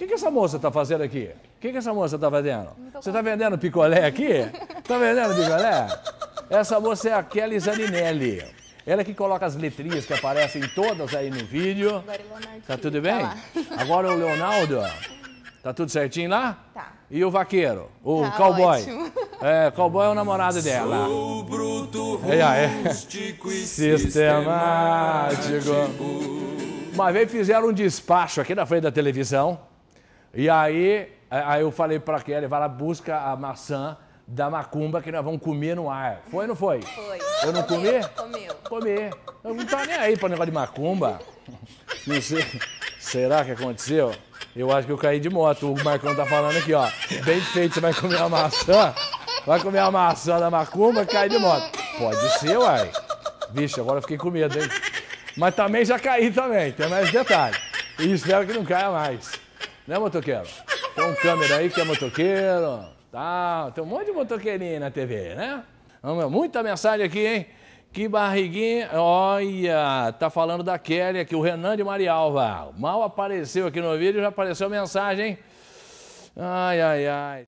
que, que essa moça está fazendo aqui? O que, que essa moça está fazendo? Você está vendendo picolé aqui? Está vendendo picolé? Essa moça é a Kelly Zaninelli. Ela que coloca as letrinhas que aparecem todas aí no vídeo. Agora o Leonardo. Tá tudo tá bem? Agora o Leonardo. Tá tudo certinho lá? Tá. E o vaqueiro? O tá cowboy? Ótimo. É, cowboy é o namorado dela. Sou bruto, é, é. sistemático. Uma vez fizeram um despacho aqui na frente da televisão e aí, aí eu falei pra Kelly, vai lá, busca a maçã da macumba que nós vamos comer no ar. Foi ou não foi? Foi. Eu não comi? Comeu. Comi. Eu não tava nem aí pra negócio de macumba. Não sei. Será que aconteceu? Eu acho que eu caí de moto. O Marcão tá falando aqui, ó. Bem feito, você vai comer uma maçã. Vai comer uma maçã da macumba, cai de moto. Pode ser, uai. Vixe, agora eu fiquei com medo, hein? Mas também já caí também, tem mais detalhe. E espero que não caia mais. Né, motoqueiro? Tem um câmera aí que é motoqueiro. Tá, tem um monte de motoqueirinho na TV, né? Muita mensagem aqui, hein? Que barriguinha. Olha, tá falando da Kelly aqui, o Renan de Marialva. Mal apareceu aqui no vídeo, já apareceu a mensagem. Ai, ai, ai.